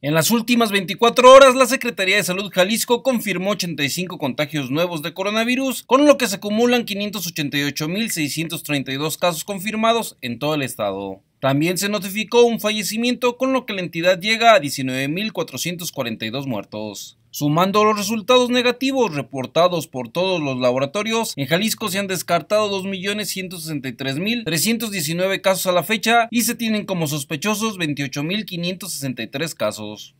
En las últimas 24 horas, la Secretaría de Salud Jalisco confirmó 85 contagios nuevos de coronavirus, con lo que se acumulan 588.632 casos confirmados en todo el estado. También se notificó un fallecimiento con lo que la entidad llega a 19.442 muertos. Sumando los resultados negativos reportados por todos los laboratorios, en Jalisco se han descartado 2.163.319 casos a la fecha y se tienen como sospechosos 28.563 casos.